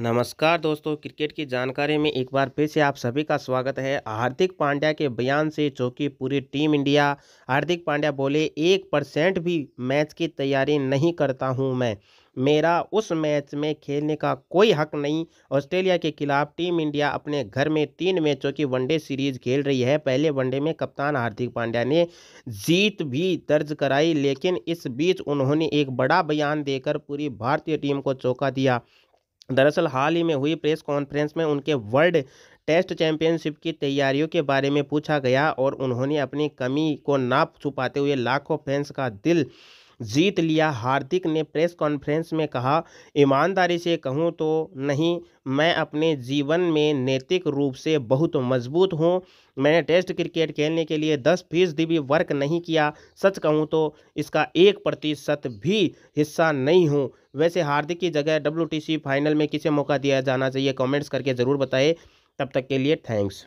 नमस्कार दोस्तों क्रिकेट की जानकारी में एक बार फिर से आप सभी का स्वागत है हार्दिक पांड्या के बयान से चौकी पूरी टीम इंडिया हार्दिक पांड्या बोले एक परसेंट भी मैच की तैयारी नहीं करता हूं मैं मेरा उस मैच में खेलने का कोई हक नहीं ऑस्ट्रेलिया के खिलाफ टीम इंडिया अपने घर में तीन मैचों की वनडे सीरीज खेल रही है पहले वनडे में कप्तान हार्दिक पांड्या ने जीत भी दर्ज कराई लेकिन इस बीच उन्होंने एक बड़ा बयान देकर पूरी भारतीय टीम को चौंका दिया दरअसल हाल ही में हुई प्रेस कॉन्फ्रेंस में उनके वर्ल्ड टेस्ट चैंपियनशिप की तैयारियों के बारे में पूछा गया और उन्होंने अपनी कमी को ना छुपाते हुए लाखों फैंस का दिल जीत लिया हार्दिक ने प्रेस कॉन्फ्रेंस में कहा ईमानदारी से कहूँ तो नहीं मैं अपने जीवन में नैतिक रूप से बहुत मजबूत हूँ मैंने टेस्ट क्रिकेट खेलने के लिए दस फीसदी भी वर्क नहीं किया सच कहूँ तो इसका एक प्रतिशत भी हिस्सा नहीं हूँ वैसे हार्दिक की जगह डब्ल्यू फाइनल में किसे मौका दिया जाना चाहिए कॉमेंट्स करके ज़रूर बताए तब तक के लिए थैंक्स